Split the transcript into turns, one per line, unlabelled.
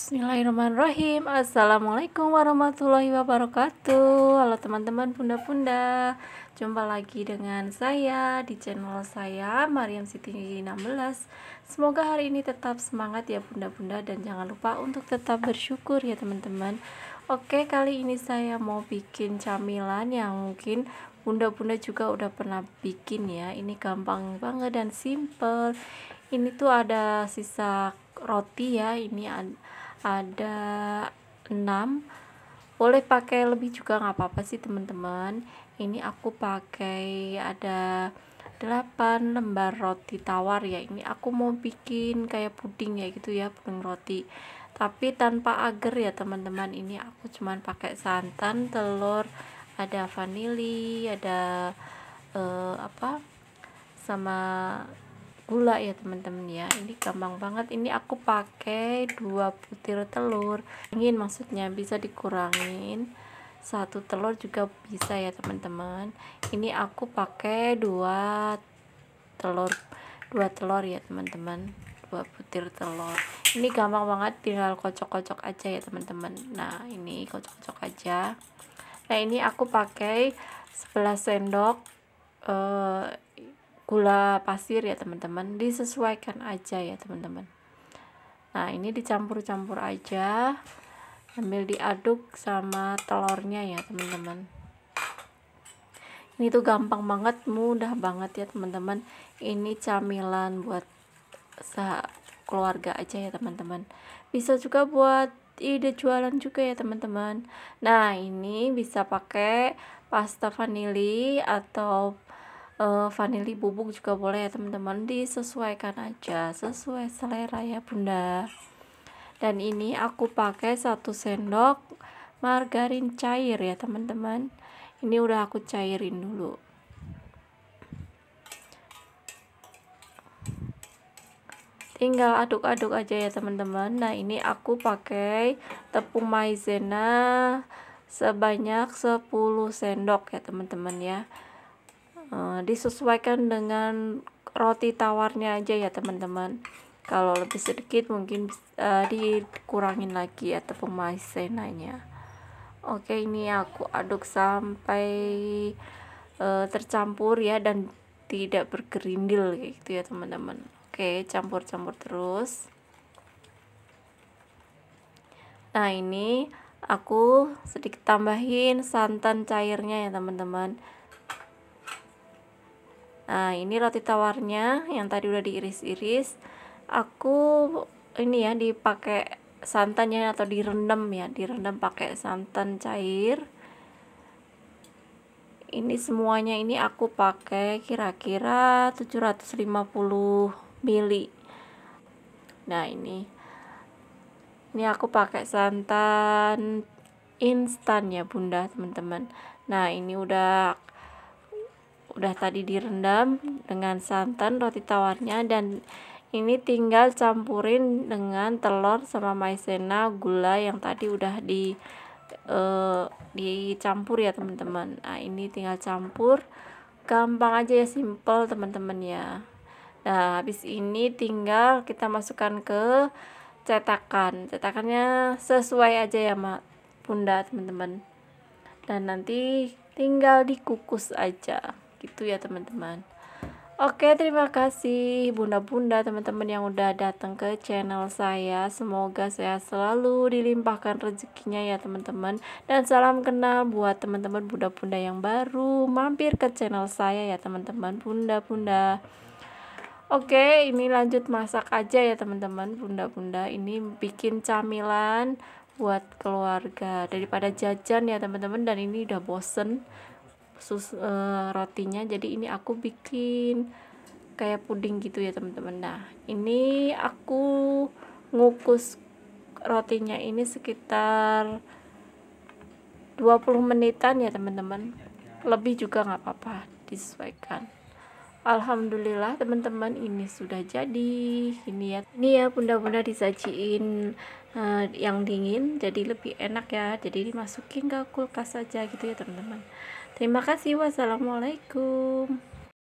Bismillahirrahmanirrahim Assalamualaikum warahmatullahi wabarakatuh Halo teman-teman bunda-bunda Jumpa lagi dengan saya di channel saya Mariam Siti 16 Semoga hari ini tetap semangat ya bunda-bunda Dan jangan lupa untuk tetap bersyukur ya teman-teman Oke kali ini saya mau bikin camilan yang mungkin bunda-bunda juga udah pernah bikin ya ini gampang banget dan simple ini tuh ada sisa roti ya ini ada ada 6 boleh pakai lebih juga nggak apa-apa sih teman-teman ini aku pakai ada 8 lembar roti tawar ya ini aku mau bikin kayak puding ya gitu ya puding roti tapi tanpa agar ya teman-teman ini aku cuman pakai santan telur ada vanili ada uh, apa sama gula ya teman-teman ya ini gampang banget ini aku pakai dua butir telur ingin maksudnya bisa dikurangin satu telur juga bisa ya teman-teman ini aku pakai dua telur dua telur ya teman-teman dua butir telur ini gampang banget tinggal kocok-kocok aja ya teman-teman nah ini kocok-kocok aja nah ini aku pakai 11 sendok eh, gula pasir ya teman-teman disesuaikan aja ya teman-teman nah ini dicampur-campur aja ambil diaduk sama telurnya ya teman-teman ini tuh gampang banget mudah banget ya teman-teman ini camilan buat keluarga aja ya teman-teman bisa juga buat ide jualan juga ya teman-teman nah ini bisa pakai pasta vanili atau uh, vanili bubuk juga boleh ya teman-teman disesuaikan aja sesuai selera ya bunda dan ini aku pakai satu sendok margarin cair ya teman-teman ini udah aku cairin dulu tinggal aduk-aduk aja ya teman-teman nah ini aku pakai tepung maizena sebanyak 10 sendok ya teman-teman ya Eh, disesuaikan dengan roti tawarnya aja ya teman-teman kalau lebih sedikit mungkin uh, dikurangin lagi atau pemaisenanya oke ini aku aduk sampai uh, tercampur ya dan tidak bergerindil gitu ya teman-teman oke campur-campur terus nah ini aku sedikit tambahin santan cairnya ya teman-teman Nah, ini roti tawarnya yang tadi udah diiris-iris. Aku ini ya dipakai santannya atau direndam ya, direndam pakai santan cair. Ini semuanya ini aku pakai kira-kira 750 ml. Nah, ini. Ini aku pakai santan instan ya, Bunda, teman-teman. Nah, ini udah udah tadi direndam dengan santan roti tawarnya dan ini tinggal campurin dengan telur sama maizena gula yang tadi udah di uh, dicampur ya teman-teman nah ini tinggal campur gampang aja ya simple teman-teman ya nah habis ini tinggal kita masukkan ke cetakan cetakannya sesuai aja ya mak bunda teman-teman dan nanti tinggal dikukus aja gitu ya teman-teman Oke, terima kasih bunda-bunda teman-teman yang udah datang ke channel saya. Semoga saya selalu dilimpahkan rezekinya ya teman-teman. Dan salam kenal buat teman-teman bunda-bunda yang baru mampir ke channel saya ya teman-teman bunda-bunda. Oke, ini lanjut masak aja ya teman-teman bunda-bunda. Ini bikin camilan buat keluarga daripada jajan ya teman-teman dan ini udah bosen sus uh, rotinya jadi ini aku bikin kayak puding gitu ya teman-teman nah ini aku ngukus rotinya ini sekitar 20 menitan ya teman-teman lebih juga nggak apa-apa disesuaikan Alhamdulillah teman-teman ini sudah jadi ini ya ini ya bunda-bunda disajiin uh, yang dingin jadi lebih enak ya jadi dimasukin ke kulkas aja gitu ya teman-teman Terima kasih. Wassalamualaikum.